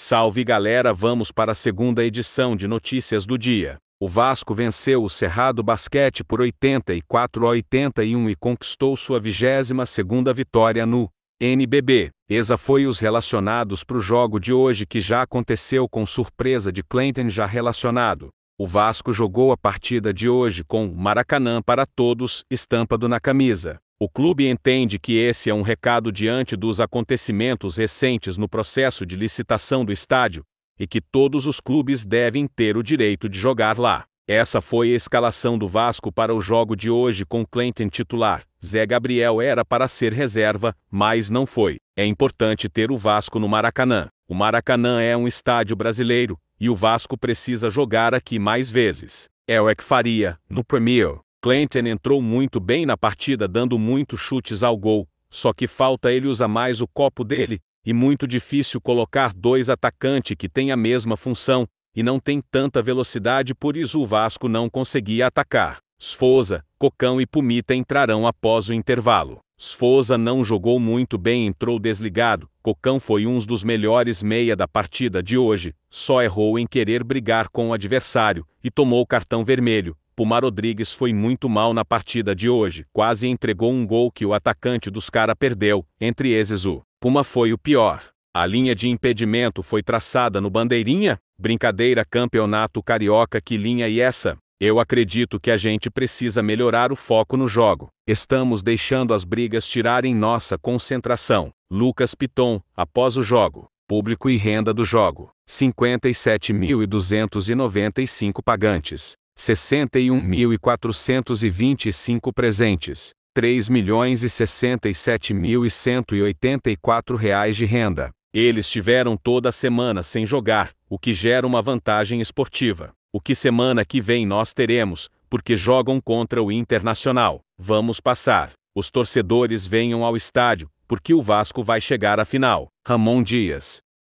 Salve galera, vamos para a segunda edição de Notícias do Dia. O Vasco venceu o Cerrado Basquete por 84 a 81 e conquistou sua 22ª vitória no NBB. Essa foi os relacionados para o jogo de hoje que já aconteceu com surpresa de Clinton já relacionado. O Vasco jogou a partida de hoje com Maracanã para todos, estampado na camisa. O clube entende que esse é um recado diante dos acontecimentos recentes no processo de licitação do estádio e que todos os clubes devem ter o direito de jogar lá. Essa foi a escalação do Vasco para o jogo de hoje com Clayton titular. Zé Gabriel era para ser reserva, mas não foi. É importante ter o Vasco no Maracanã. O Maracanã é um estádio brasileiro e o Vasco precisa jogar aqui mais vezes. É o que faria no Premier. Clinton entrou muito bem na partida dando muitos chutes ao gol, só que falta ele usa mais o copo dele, e muito difícil colocar dois atacantes que têm a mesma função, e não tem tanta velocidade por isso o Vasco não conseguia atacar. Sfosa, Cocão e Pumita entrarão após o intervalo. Sfosa não jogou muito bem entrou desligado, Cocão foi um dos melhores meia da partida de hoje, só errou em querer brigar com o adversário, e tomou cartão vermelho, Puma Rodrigues foi muito mal na partida de hoje, quase entregou um gol que o atacante dos cara perdeu, entre esses o Puma foi o pior. A linha de impedimento foi traçada no Bandeirinha, brincadeira campeonato carioca que linha e é essa? Eu acredito que a gente precisa melhorar o foco no jogo. Estamos deixando as brigas tirarem nossa concentração. Lucas Piton, após o jogo. Público e renda do jogo: 57.295 pagantes. 61.425 presentes, 3.067.184 reais de renda. Eles tiveram toda a semana sem jogar, o que gera uma vantagem esportiva. O que semana que vem nós teremos, porque jogam contra o Internacional. Vamos passar. Os torcedores venham ao estádio, porque o Vasco vai chegar à final. Ramon Dias.